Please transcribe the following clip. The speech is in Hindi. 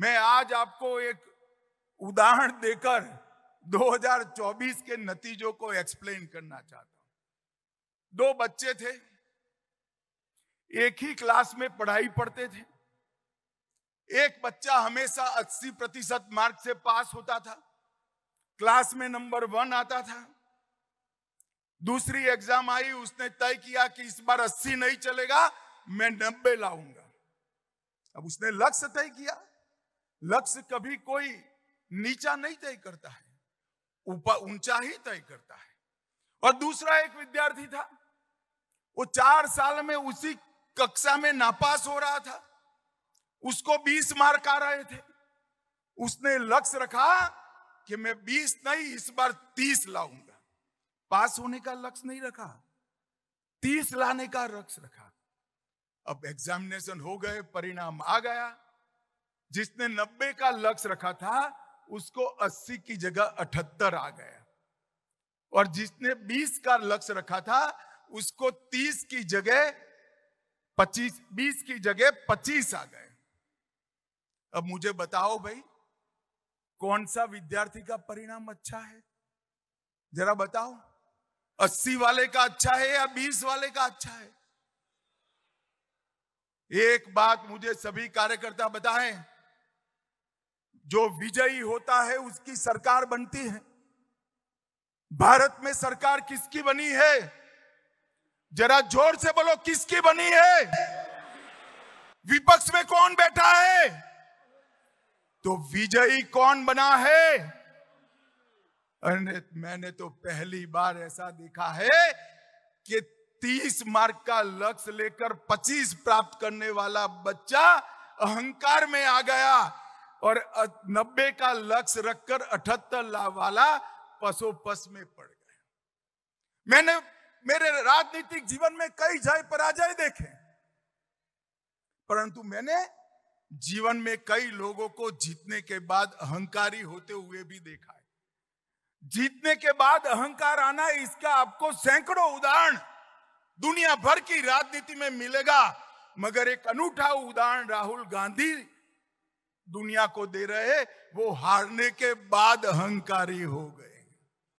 मैं आज आपको एक उदाहरण देकर 2024 के नतीजों को एक्सप्लेन करना चाहता हूं दो बच्चे थे एक ही क्लास में पढ़ाई पढ़ते थे एक बच्चा हमेशा 80 प्रतिशत मार्क से पास होता था क्लास में नंबर वन आता था दूसरी एग्जाम आई उसने तय किया कि इस बार 80 नहीं चलेगा मैं नब्बे लाऊंगा अब उसने लक्ष्य तय किया लक्ष्य कभी कोई नीचा नहीं तय करता है ऊपर ऊंचा ही तय करता है और दूसरा एक विद्यार्थी था वो चार साल में उसी कक्षा में नापास हो रहा था उसको 20 मार्क आ रहे थे उसने लक्ष्य रखा कि मैं 20 नहीं इस बार 30 लाऊंगा पास होने का लक्ष्य नहीं रखा 30 लाने का लक्ष्य रखा अब एग्जामिनेशन हो गए परिणाम आ गया जिसने नब्बे का लक्ष्य रखा था उसको अस्सी की जगह अठहत्तर आ गया और जिसने बीस का लक्ष्य रखा था उसको तीस की जगह पच्चीस बीस की जगह पच्चीस आ गए अब मुझे बताओ भाई कौन सा विद्यार्थी का परिणाम अच्छा है जरा बताओ अस्सी वाले का अच्छा है या बीस वाले का अच्छा है एक बात मुझे सभी कार्यकर्ता बताएं जो विजयी होता है उसकी सरकार बनती है भारत में सरकार किसकी बनी है जरा जोर से बोलो किसकी बनी है विपक्ष में कौन बैठा है तो विजयी कौन बना है अरे मैंने तो पहली बार ऐसा देखा है कि 30 मार्क का लक्ष्य लेकर 25 प्राप्त करने वाला बच्चा अहंकार में आ गया और नब्बे का लक्ष्य रखकर अठहत्तर वाला पसोपस में पड़ गए मैंने मेरे राजनीतिक जीवन में कई जय पराजय देखे परंतु मैंने जीवन में कई लोगों को जीतने के बाद अहंकारी होते हुए भी देखा है जीतने के बाद अहंकार आना इसका आपको सैकड़ों उदाहरण दुनिया भर की राजनीति में मिलेगा मगर एक अनूठा उदाहरण राहुल गांधी दुनिया को दे रहे वो हारने के बाद अहंकारी हो गए